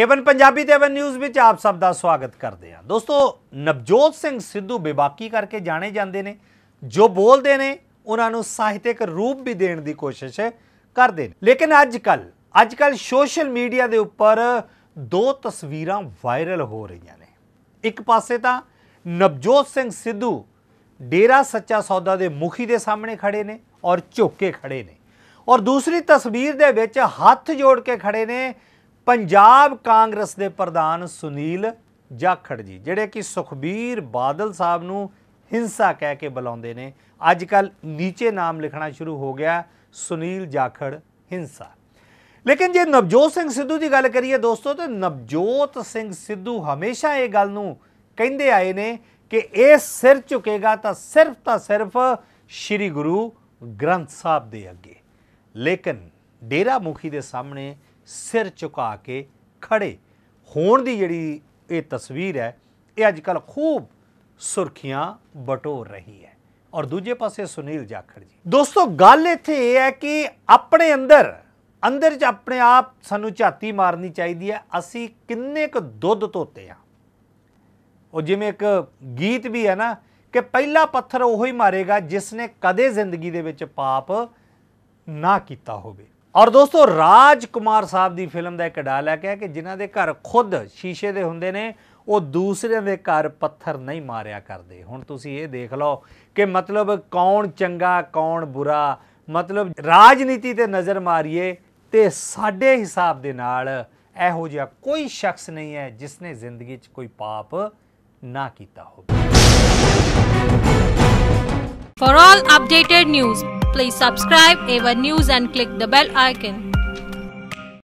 Avon Punjabi ਤੇ Avon news ਵਿੱਚ ਆਪ ਸਭ ਦਾ ਸਵਾਗਤ ਕਰਦੇ ਹਾਂ ਦੋਸਤੋ ਨਵਜੋਤ ਸਿੰਘ ਸਿੱਧੂ ਬੇਬਾਕੀ ਕਰਕੇ ਜਾਣੇ ਜਾਂਦੇ ਨੇ ਜੋ ਬੋਲਦੇ ਨੇ ਉਹਨਾਂ ਨੂੰ ਸਾਹਿਤਿਕ ਰੂਪ ਵੀ ਦੇਣ ਦੀ ਕੋਸ਼ਿਸ਼ ਕਰਦੇ ਨੇ ਲੇਕਿਨ ਅੱਜ ਕੱਲ ਅੱਜ ਕੱਲ ਸੋਸ਼ਲ ਮੀਡੀਆ ਦੇ ਉੱਪਰ ਦੋ ਤਸਵੀਰਾਂ ਵਾਇਰਲ ਹੋ ਰਹੀਆਂ ਨੇ ਇੱਕ ਪਾਸੇ ਤਾਂ ਨਵਜੋਤ ਸਿੰਘ ਸਿੱਧੂ ਡੇਰਾ ਸੱਚਾ ਸੌਦਾ ਦੇ ਮੁਖੀ ਦੇ ਸਾਹਮਣੇ ਖੜੇ ਨੇ ਔਰ ਝੁੱਕ ਕੇ ਖੜੇ ਨੇ ਔਰ ਦੂਸਰੀ ਤਸਵੀਰ ਦੇ ਵਿੱਚ ਹੱਥ ਜੋੜ ਕੇ ਖੜੇ ਨੇ ਪੰਜਾਬ ਕਾਂਗਰਸ ਦੇ ਪ੍ਰਧਾਨ ਸੁਨੀਲ ਜਾਖੜ ਜੀ ਜਿਹੜੇ ਕਿ ਸੁਖਬੀਰ ਬਾਦਲ ਸਾਹਿਬ ਨੂੰ ਹਿੰਸਾ ਕਹਿ ਕੇ ਬੁਲਾਉਂਦੇ ਨੇ ਅੱਜ ਕੱਲ ਨੀਚੇ ਨਾਮ ਲਿਖਣਾ ਸ਼ੁਰੂ ਹੋ ਗਿਆ ਸੁਨੀਲ ਜਾਖੜ ਹਿੰਸਾ ਲੇਕਿਨ ਜੇ ਨਵਜੋਤ ਸਿੰਘ ਸਿੱਧੂ ਦੀ ਗੱਲ ਕਰੀਏ ਦੋਸਤੋ ਤੇ ਨਵਜੋਤ ਸਿੰਘ ਸਿੱਧੂ ਹਮੇਸ਼ਾ ਇਹ ਗੱਲ ਨੂੰ ਕਹਿੰਦੇ ਆਏ ਨੇ ਕਿ ਇਹ ਸਿਰ ਝੁਕੇਗਾ ਤਾਂ ਸਿਰਫ ਤਾਂ ਸਿਰਫ ਸ੍ਰੀ ਗੁਰੂ ਗ੍ਰੰਥ ਸਾਹਿਬ ਦੇ ਅੱਗੇ ਲੇਕਿਨ ਡੇਰਾ ਮੁਖੀ ਦੇ ਸਾਹਮਣੇ ਸਿਰ ਝੁਕਾ ਕੇ ਖੜੇ ਹੋਣ ਦੀ ਜਿਹੜੀ ਇਹ ਤਸਵੀਰ ਹੈ ਇਹ ਅੱਜ ਕੱਲ ਖੂਬ ਸੁਰਖੀਆਂ ਬਟੋਰ ਰਹੀ ਹੈ ਔਰ ਦੂਜੇ ਪਾਸੇ ਸੁਨੀਲ ਜਾਖੜ ਜੀ ਦੋਸਤੋ ਗੱਲ ਇੱਥੇ ਇਹ ਹੈ ਕਿ ਆਪਣੇ ਅੰਦਰ ਅੰਦਰ ਚ ਆਪਣੇ ਆਪ ਸਾਨੂੰ ਝਾਤੀ ਮਾਰਨੀ ਚਾਹੀਦੀ ਹੈ ਅਸੀਂ ਕਿੰਨੇ ਕੁ ਦੁੱਧ ਧੋਤੇ ਆ ਉਹ ਜਿਵੇਂ ਇੱਕ ਗੀਤ ਵੀ ਹੈ ਨਾ ਕਿ ਪਹਿਲਾ ਪੱਥਰ ਉਹ ਹੀ ਮਾਰੇਗਾ ਜਿਸ ਨੇ ਕਦੇ ਜ਼ਿੰਦਗੀ ਦੇ ਵਿੱਚ ਪਾਪ ਨਾ ਕੀਤਾ ਹੋਵੇ ਔਰ ਦੋਸਤੋ ਰਾਜ ਕੁਮਾਰ ਸਾਹਿਬ ਦੀ ਫਿਲਮ ਦਾ ਇੱਕ ਡਾਇਲੌਗ ਹੈ ਕਿ ਜਿਨ੍ਹਾਂ ਦੇ ਘਰ ਖੁਦ ਸ਼ੀਸ਼ੇ ਦੇ ਹੁੰਦੇ ਨੇ ਉਹ ਦੂਸਰਿਆਂ ਦੇ ਘਰ ਪੱਥਰ ਨਹੀਂ ਮਾਰਿਆ ਕਰਦੇ ਹੁਣ ਤੁਸੀਂ ਇਹ ਦੇਖ ਲਓ ਕਿ ਮਤਲਬ ਕੌਣ ਚੰਗਾ ਕੌਣ ਬੁਰਾ ਮਤਲਬ ਰਾਜਨੀਤੀ ਤੇ ਨਜ਼ਰ ਮਾਰੀਏ ਤੇ ਸਾਡੇ ਹਿਸਾਬ ਦੇ ਨਾਲ ਇਹੋ ਜਿਹਾ ਕੋਈ ਸ਼ਖਸ ਨਹੀਂ ਹੈ ਜਿਸ ਨੇ ਜ਼ਿੰਦਗੀ 'ਚ ਕੋਈ ਪਾਪ ਨਾ ਕੀਤਾ ਹੋਵੇ For all updated news Please subscribe our news and click the bell icon.